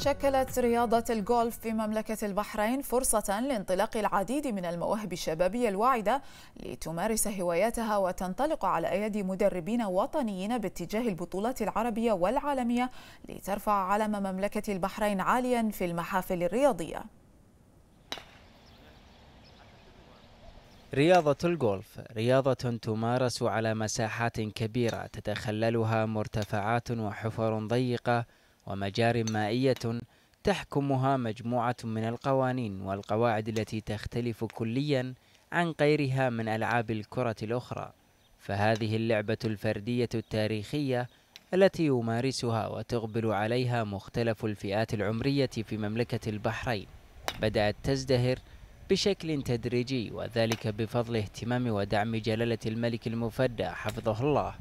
شكلت رياضة الجولف في مملكة البحرين فرصة لانطلاق العديد من المواهب الشبابية الواعدة لتمارس هواياتها وتنطلق على أيدي مدربين وطنيين باتجاه البطولات العربية والعالمية لترفع علم مملكة البحرين عاليا في المحافل الرياضية رياضة الجولف رياضة تمارس على مساحات كبيرة تتخللها مرتفعات وحفر ضيقة ومجار مائية تحكمها مجموعة من القوانين والقواعد التي تختلف كليا عن غيرها من ألعاب الكرة الأخرى فهذه اللعبة الفردية التاريخية التي يمارسها وتقبل عليها مختلف الفئات العمرية في مملكة البحرين بدأت تزدهر بشكل تدريجي وذلك بفضل اهتمام ودعم جلالة الملك المفدى حفظه الله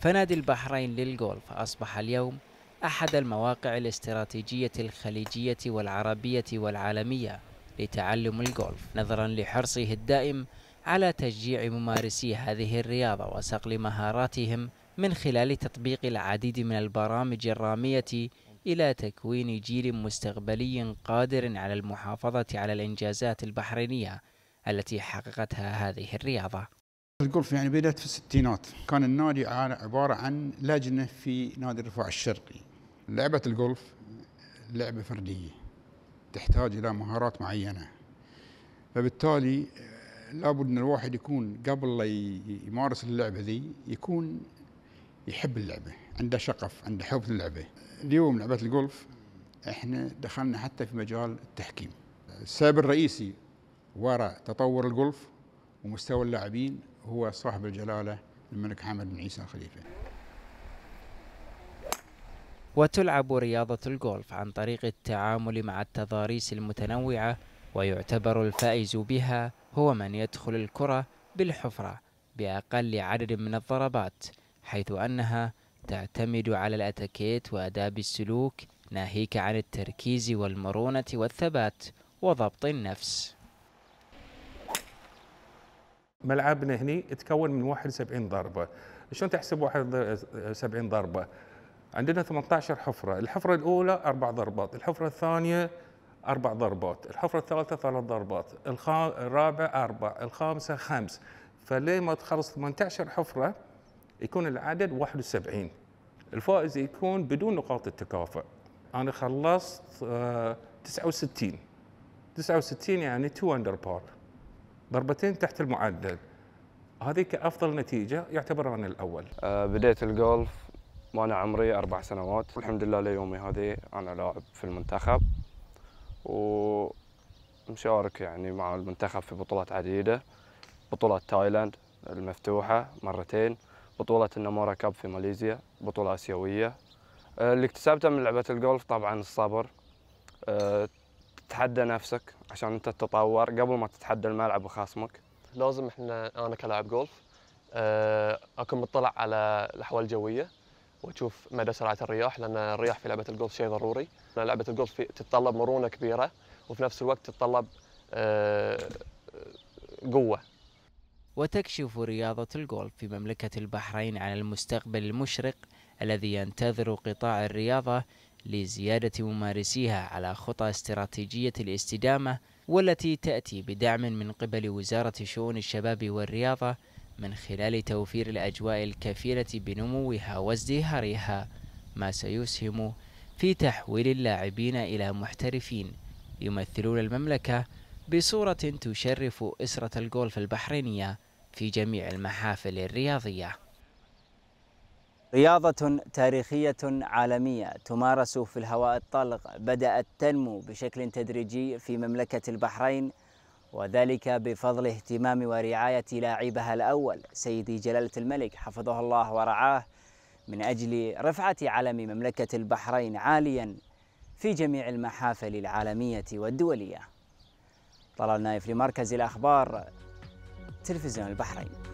فنادي البحرين للغولف أصبح اليوم أحد المواقع الاستراتيجية الخليجية والعربية والعالمية لتعلم الجولف نظرا لحرصه الدائم على تشجيع ممارسي هذه الرياضة وصقل مهاراتهم من خلال تطبيق العديد من البرامج الرامية إلى تكوين جيل مستقبلي قادر على المحافظة على الإنجازات البحرينية التي حققتها هذه الرياضة الجولف يعني بدأت في الستينات كان النادي عبارة عن لجنة في نادي الرفاع الشرقي لعبة الجولف لعبة فردية تحتاج إلى مهارات معينة فبالتالي لابد أن الواحد يكون قبل لا يمارس اللعبة ذي يكون يحب اللعبة عنده شغف عنده حب للعبة اليوم لعبة الجولف احنا دخلنا حتى في مجال التحكيم السبب الرئيسي وراء تطور الجولف ومستوى اللاعبين هو صاحب الجلاله الملك حمد بن عيسى الخليفه وتلعب رياضة الجولف عن طريق التعامل مع التضاريس المتنوعة ويعتبر الفائز بها هو من يدخل الكرة بالحفرة بأقل عدد من الضربات حيث أنها تعتمد على الأتكيت وآداب السلوك ناهيك عن التركيز والمرونة والثبات وضبط النفس ملعبنا هني تكون من 71 ضربة شلون تحسب 71 ضربة عندنا 18 حفره، الحفره الاولى اربع ضربات، الحفره الثانيه اربع ضربات، الحفره الثالثه ثلاث ضربات، الرابع اربع، الخامسه خمس، فليه ما تخلص 18 حفره يكون العدد 71 الفائز يكون بدون نقاط التكافؤ انا خلصت 69 آه، 69 يعني 2 اندر بار ضربتين تحت المعدل هذه كافضل نتيجه يعتبر انا الاول آه، بديت الجولف وانا عمري اربع سنوات والحمد لله ليومي هذه انا لاعب في المنتخب ومشارك يعني مع المنتخب في بطولات عديده بطولة تايلاند المفتوحة مرتين بطولة النمورا كاب في ماليزيا بطولة آسيوية آه، اللي اكتسبته من لعبة الجولف طبعا الصبر آه، تتحدى نفسك عشان انت تتطور قبل ما تتحدى الملعب وخصمك لازم احنا انا كلاعب جولف آه، اكون مطلع على الاحوال الجويه وتشوف مدى سرعه الرياح لان الرياح في لعبه الجولف شيء ضروري لان لعبه الجولف تتطلب مرونه كبيره وفي نفس الوقت تتطلب آه، قوه وتكشف رياضة الجولف في مملكة البحرين على المستقبل المشرق الذي ينتظر قطاع الرياضة لزيادة ممارسيها على خطى استراتيجية الاستدامة والتي تأتي بدعم من قبل وزارة شؤون الشباب والرياضة من خلال توفير الأجواء الكفيلة بنموها وازدهارها ما سيسهم في تحويل اللاعبين إلى محترفين يمثلون المملكة بصورة تشرف إسرة الجولف البحرينية في جميع المحافل الرياضية رياضة تاريخية عالمية تمارس في الهواء الطلق بدأت تنمو بشكل تدريجي في مملكة البحرين وذلك بفضل اهتمام ورعاية لاعبها الأول سيدي جلالة الملك حفظه الله ورعاه من أجل رفعة علم مملكة البحرين عاليا في جميع المحافل العالمية والدولية طلال نايف لمركز الأخبار تلفزيون البحرين